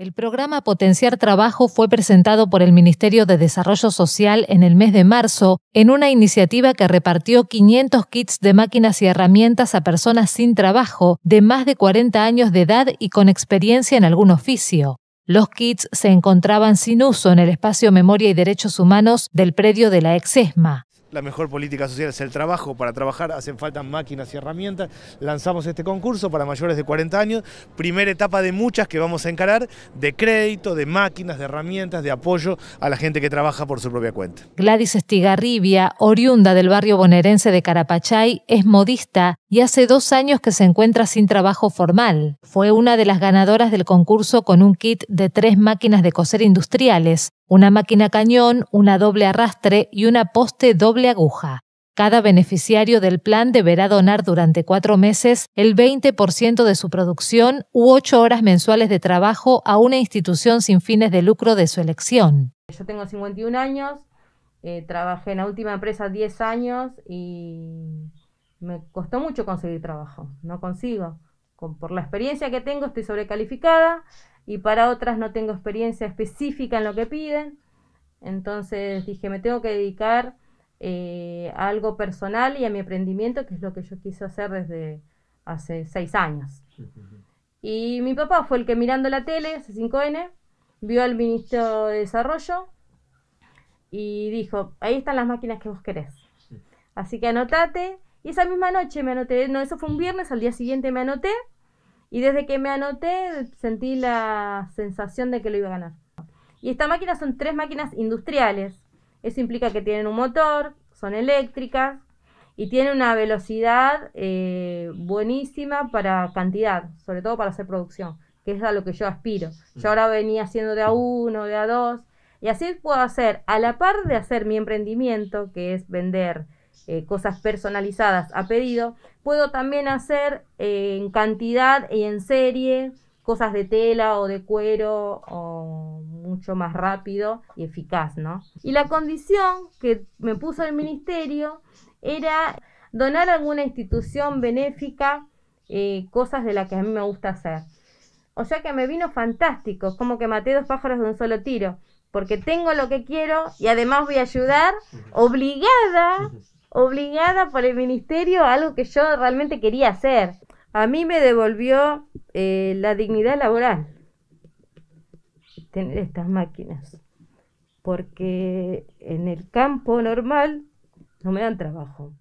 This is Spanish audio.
El programa Potenciar Trabajo fue presentado por el Ministerio de Desarrollo Social en el mes de marzo en una iniciativa que repartió 500 kits de máquinas y herramientas a personas sin trabajo de más de 40 años de edad y con experiencia en algún oficio. Los kits se encontraban sin uso en el espacio Memoria y Derechos Humanos del predio de la Exesma la mejor política social es el trabajo. Para trabajar hacen falta máquinas y herramientas. Lanzamos este concurso para mayores de 40 años. Primera etapa de muchas que vamos a encarar de crédito, de máquinas, de herramientas, de apoyo a la gente que trabaja por su propia cuenta. Gladys Estigarribia, oriunda del barrio bonaerense de Carapachay, es modista y hace dos años que se encuentra sin trabajo formal. Fue una de las ganadoras del concurso con un kit de tres máquinas de coser industriales una máquina cañón, una doble arrastre y una poste doble aguja. Cada beneficiario del plan deberá donar durante cuatro meses el 20% de su producción u ocho horas mensuales de trabajo a una institución sin fines de lucro de su elección. Yo tengo 51 años, eh, trabajé en la última empresa 10 años y me costó mucho conseguir trabajo. No consigo. Con, por la experiencia que tengo estoy sobrecalificada y para otras no tengo experiencia específica en lo que piden. Entonces dije, me tengo que dedicar eh, a algo personal y a mi aprendimiento, que es lo que yo quise hacer desde hace seis años. Y mi papá fue el que mirando la tele, C5N, vio al ministro de Desarrollo y dijo, ahí están las máquinas que vos querés. Así que anotate. Y esa misma noche me anoté, no, eso fue un viernes, al día siguiente me anoté y desde que me anoté sentí la sensación de que lo iba a ganar. Y estas máquinas son tres máquinas industriales. Eso implica que tienen un motor, son eléctricas y tienen una velocidad eh, buenísima para cantidad, sobre todo para hacer producción, que es a lo que yo aspiro. Yo ahora venía haciendo de a uno, de a dos, y así puedo hacer, a la par de hacer mi emprendimiento, que es vender eh, cosas personalizadas a pedido. Puedo también hacer eh, en cantidad y en serie cosas de tela o de cuero o mucho más rápido y eficaz, ¿no? Y la condición que me puso el ministerio era donar a alguna institución benéfica eh, cosas de las que a mí me gusta hacer. O sea que me vino fantástico, como que maté dos pájaros de un solo tiro porque tengo lo que quiero y además voy a ayudar obligada obligada por el ministerio a algo que yo realmente quería hacer. A mí me devolvió eh, la dignidad laboral tener estas máquinas, porque en el campo normal no me dan trabajo.